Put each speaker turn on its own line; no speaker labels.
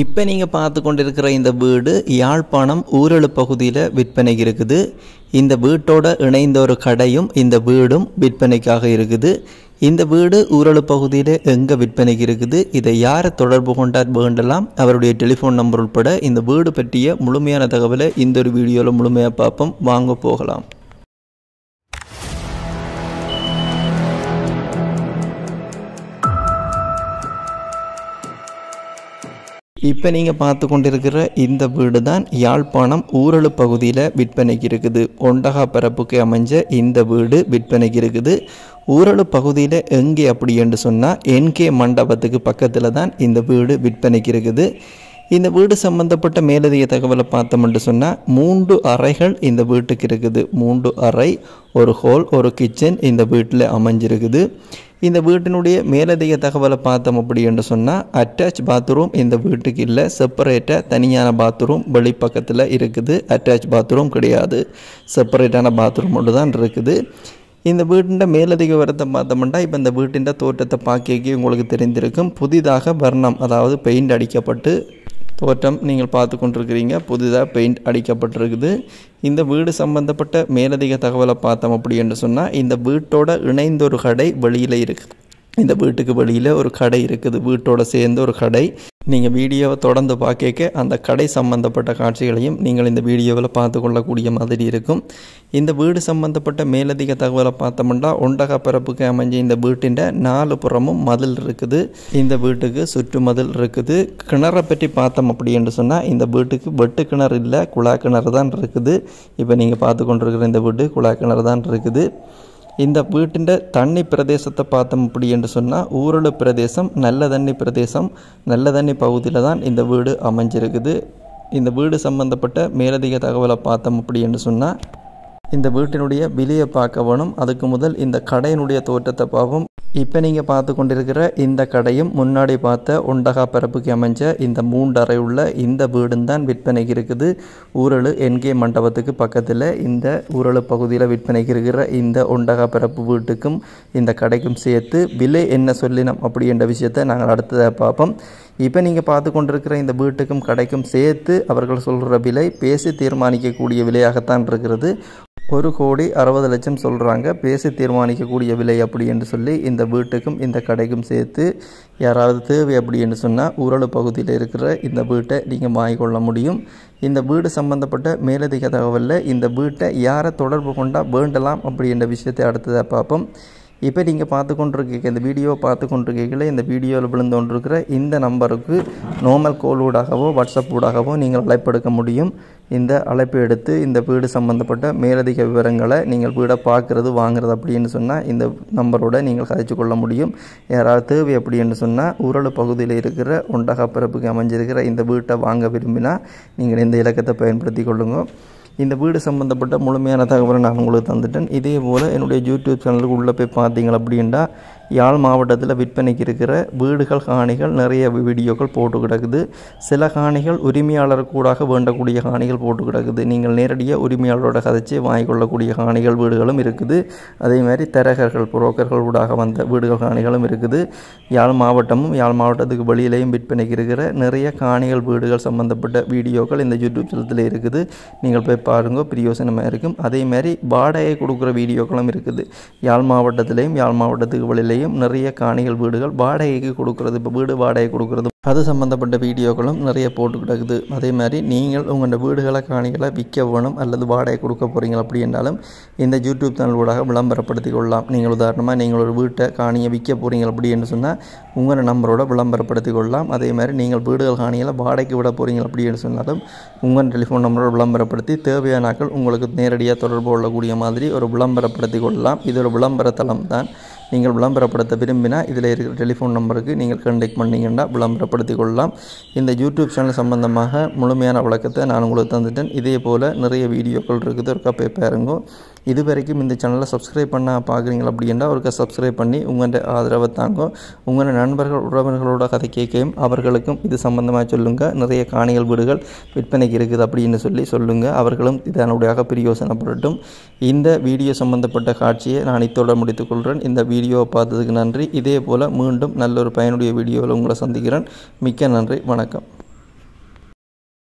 இப்போ நீங்கள் பார்த்து கொண்டிருக்கிற இந்த வீடு யாழ்ப்பாணம் ஊரலு பகுதியில் விற்பனைக்கு இருக்குது இந்த வீட்டோட இணைந்த ஒரு கடையும் இந்த வீடும் விற்பனைக்காக இருக்குது இந்த வீடு ஊரலு பகுதியில் எங்கே விற்பனைக்கு இருக்குது இதை யாரை தொடர்பு கொண்டார் வேண்டலாம் அவருடைய டெலிஃபோன் நம்பர் உட்பட இந்த வீடு பற்றிய முழுமையான தகவலை இந்த ஒரு வீடியோவில் முழுமையாக பார்ப்போம் வாங்க போகலாம் இப்போ நீங்கள் பார்த்து கொண்டிருக்கிற இந்த வீடு தான் யாழ்ப்பாணம் ஊரலு பகுதியில் விற்பனைக்கு இருக்குது ஒண்டகா பரப்புக்கு அமைஞ்ச இந்த வீடு விற்பனைக்கு இருக்குது ஊரலு பகுதியில் எங்கே அப்படி என்று சொன்னால் என்கே மண்டபத்துக்கு பக்கத்தில் தான் இந்த வீடு விற்பனைக்கு இருக்குது இந்த வீடு சம்பந்தப்பட்ட மேலதிக தகவலை பார்த்தோம்னு சொன்னால் மூன்று அறைகள் இந்த வீட்டுக்கு இருக்குது மூன்று அறை ஒரு ஹோல் ஒரு கிச்சன் இந்த வீட்டில் அமைஞ்சிருக்குது இந்த வீட்டினுடைய மேலதிக தகவலை பார்த்தோம் அப்படி என்று சொன்னால் அட்டாச் பாத்ரூம் இந்த வீட்டுக்கு இல்லை செப்பரேட்டாக தனியான பாத்ரூம் வெளிப்பக்கத்தில் இருக்குது அட்டாச் பாத்ரூம் கிடையாது செப்பரேட்டான பாத்ரூம் மட்டும் தான் இருக்குது இந்த வீட்டின் மேலதிக உரத்தை பார்த்தோம்னா இப்போ இந்த வீட்டின் தோற்றத்தை பார்க்க உங்களுக்கு தெரிந்திருக்கும் புதிதாக வர்ணம் அதாவது பெயிண்ட் அடிக்கப்பட்டு தோற்றம் நீங்கள் பார்த்து கொண்டிருக்கிறீங்க புதிதாக பெயிண்ட் அடிக்கப்பட்டிருக்குது இந்த வீடு சம்பந்தப்பட்ட மேலதிக தகவலை பார்த்தோம் அப்படி என்று சொன்னால் இந்த வீட்டோட இணைந்த ஒரு கடை வெளியில் இருக்குது இந்த வீட்டுக்கு வெளியில் ஒரு கடை இருக்குது வீட்டோட சேர்ந்து ஒரு கடை நீங்கள் வீடியோவை தொடர்ந்து பார்க்க அந்த கடை சம்பந்தப்பட்ட காட்சிகளையும் நீங்கள் இந்த வீடியோவில் பார்த்து கொள்ளக்கூடிய மாதிரி இருக்கும் இந்த வீடு சம்பந்தப்பட்ட மேலதிக தகவலை பார்த்தோம்னா ஒண்டக பரப்புக்கு அமைஞ்ச இந்த வீட்டின் நாலு புறமும் மதில் இருக்குது இந்த வீட்டுக்கு சுற்று மதில் இருக்குது கிணறை பற்றி பார்த்தோம் அப்படின்னு சொன்னால் இந்த வீட்டுக்கு வெட்டு கிணறு இல்லை குழா கிணறு தான் இருக்குது இப்போ நீங்கள் பார்த்து கொண்டிருக்கிற இந்த வீட்டு குழா கிணறு தான் இருக்குது இந்த വീട്ടിൻ്റെ தண்ணி பிரதேசத்தை பார்த்தோம் அப்படி என்று சொன்னால் ஊரலு பிரதேசம் நல்ல தண்ணி பிரதேசம் நல்ல தண்ணி பகுதியில் தான் இந்த வீடு அமைஞ்சிருக்குது இந்த வீடு சம்பந்தப்பட்ட மேலதிக தகவலை பார்த்தோம் அப்படி என்று சொன்னால் இந்த வீட்டினுடைய விலையை பார்க்கவனும் அதுக்கு முதல் இந்த கடையினுடைய தோற்றத்தை பார்ப்போம் இப்போ நீங்கள் பார்த்து கொண்டிருக்கிற இந்த கடையும் முன்னாடி பார்த்த உண்டகா பரப்புக்கு அமைஞ்ச இந்த மூன்றறை உள்ள இந்த வீடும் தான் விற்பனைக்கு இருக்குது ஊரலு என்கே மண்டபத்துக்கு பக்கத்தில் இந்த ஊரலு பகுதியில் விற்பனைக்கு இருக்கிற இந்த உண்டகா பரப்பு வீட்டுக்கும் இந்த கடைக்கும் சேர்த்து விலை என்ன சொல்லினோம் அப்படின்ற விஷயத்தை நாங்கள் அடுத்ததாக பார்ப்போம் இப்போ நீங்கள் பார்த்து கொண்டிருக்கிற இந்த வீட்டுக்கும் கடைக்கும் சேர்த்து அவர்கள் சொல்கிற விலை பேசி தீர்மானிக்கக்கூடிய விலையாகத்தான் இருக்கிறது ஒரு கோடி அறுபது லட்சம் சொல்கிறாங்க பேசி தீர்மானிக்கக்கூடிய விலை அப்படி என்று சொல்லி இந்த வீட்டுக்கும் இந்த கடைக்கும் சேர்த்து யாராவது தேவை அப்படி என்று சொன்னால் ஊரடு பகுதியில் இருக்கிற இந்த வீட்டை நீங்கள் வாங்கிக்கொள்ள முடியும் இந்த வீடு சம்பந்தப்பட்ட மேலதிக தகவலில் இந்த வீட்டை யாரை தொடர்பு கொண்டால் வேண்டலாம் அப்படி என்ற விஷயத்தை அடுத்ததாக பார்ப்போம் இப்போ நீங்கள் பார்த்து கொண்டிருக்க இந்த வீடியோ பார்த்து கொண்டிருக்கீங்களே இந்த வீடியோவில் விழுந்து கொண்டிருக்கிற இந்த நம்பருக்கு நோமல் கோல் ஊடாகவோ வாட்ஸ்அப் ஊடாகவோ நீங்கள் அழைப்பெடுக்க முடியும் இந்த அழைப்பு எடுத்து இந்த வீடு சம்மந்தப்பட்ட மேலதிக விவரங்களை நீங்கள் வீடை பார்க்குறது வாங்குறது அப்படின்னு சொன்னால் இந்த நம்பரோட நீங்கள் கதைச்சு கொள்ள முடியும் யாராவது தேவை அப்படின்னு சொன்னால் உரளு பகுதியில் இருக்கிற ஒண்டகா பிறப்புக்கு அமைஞ்சிருக்கிற இந்த வீட்டை வாங்க விரும்பினா நீங்கள் இந்த இலக்கத்தை பயன்படுத்தி கொள்ளுங்கள் இந்த வீடு சம்மந்தப்பட்ட முழுமையான தகவலை நான் உங்களுக்கு தந்துட்டேன் இதே போல் என்னுடைய யூடியூப் சேனலுக்கு உள்ளே போய் பார்த்தீங்க அப்படின்னா யாழ் மாவட்டத்தில் விற்பனைக்கு இருக்கிற வீடுகள் காணிகள் நிறைய வீடியோக்கள் போட்டு கிடக்குது சில காணிகள் உரிமையாளர் கூடாக வேண்டக்கூடிய காணிகள் போட்டு கிடக்குது நீங்கள் நேரடியாக உரிமையாளரோட கதைச்சி வாங்கிக்கொள்ளக்கூடிய காணிகள் வீடுகளும் இருக்குது அதே மாதிரி தரகர்கள் புரோக்கர்கள் ஊடாக வந்த வீடுகள் காணிகளும் இருக்குது யாழ் மாவட்டமும் யாழ் மாவட்டத்துக்கு வெளியிலையும் விற்பனைக்கு இருக்கிற நிறைய காணிகள் வீடுகள் சம்மந்தப்பட்ட வீடியோக்கள் இந்த யூடியூப் சேனத்தில் இருக்குது நீங்கள் போய் பாருங்கள் பிரியோசனமாக இருக்கும் அதே மாதிரி வாடகை கொடுக்குற வீடியோக்களும் இருக்குது யாழ் மாவட்டத்திலையும் யாழ் மாவட்டத்துக்கு வெளியிலையும் வீடுகள்லையும் நிறைய காணிகள் வீடுகள் வாடகைக்கு கொடுக்குறது இப்போ வீடு வாடகை கொடுக்குறது அது சம்மந்தப்பட்ட வீடியோக்களும் நிறைய போட்டு கிடக்குது அதே மாதிரி நீங்கள் உங்களோட வீடுகளை காணிகளை விற்க வேணும் அல்லது வாடகை கொடுக்க போகிறீங்க அப்படி என்றாலும் இந்த யூடியூப் சேனல் ஊடாக விளம்பரப்படுத்தி கொள்ளலாம் நீங்கள் உதாரணமாக நீங்கள் ஒரு வீட்டை காணியை விற்க போகிறீங்க அப்படின்னு சொன்னால் உங்கள் நம்பரோட விளம்பரப்படுத்தி கொள்ளலாம் அதே மாதிரி நீங்கள் வீடுகள் காணிகளை வாடகைக்கு விட போகிறீங்க அப்படின்னு சொன்னாலும் உங்கள் டெலிஃபோன் நம்பரோட விளம்பரப்படுத்தி தேவையான நாட்கள் உங்களுக்கு நேரடியாக தொடர்பு கொள்ளக்கூடிய மாதிரி ஒரு விளம்பரப்படுத்தி கொள்ளலாம் இது ஒரு விளம்பர தளம் தான் நீங்கள் விளம்பரப்படுத்த விரும்பினால் இதில் இருக்கிற டெலிஃபோன் நம்பருக்கு நீங்கள் கண்டெக்ட் பண்ணிங்கன்னா விளம்பரப்படுத்தி கொள்ளலாம் இந்த யூடியூப் சேனல் சம்பந்தமாக முழுமையான விளக்கத்தை நான் உங்களுக்கு தந்துட்டேன் இதே போல் நிறைய வீடியோக்கள் இருக்குது ஒரு கப்பை பாருங்க இது வரைக்கும் இந்த சேனலை சப்ஸ்கிரைப் பண்ண பார்க்குறீங்களா அப்படின்னா அவருக்கு சப்ஸ்கிரைப் பண்ணி உங்களோட ஆதரவை தாங்க உங்களோட நண்பர்கள் உறவினர்களோட கதை கேட்கையும் அவர்களுக்கும் இது சம்மந்தமாக சொல்லுங்கள் நிறைய காணிகள் வீடுகள் விற்பனைக்கு இருக்குது அப்படின்னு சொல்லி சொல்லுங்கள் அவர்களும் இதனுடைய பிரியோசனப்படட்டும் இந்த வீடியோ சம்மந்தப்பட்ட காட்சியை நான் இத்தோட முடித்துக்கொள்கிறேன் இந்த வீடியோவை பார்த்ததுக்கு நன்றி இதே போல் மீண்டும் நல்ல ஒரு பயனுடைய வீடியோவில் உங்களை சந்திக்கிறேன் மிக்க நன்றி வணக்கம்